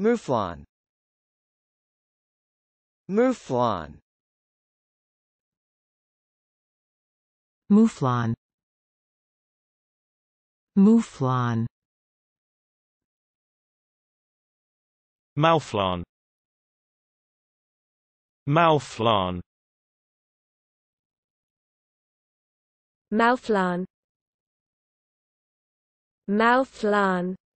Mouflon Mouflon Mouflon Mouflon Mouflon Mouflon Mouflon Mouflon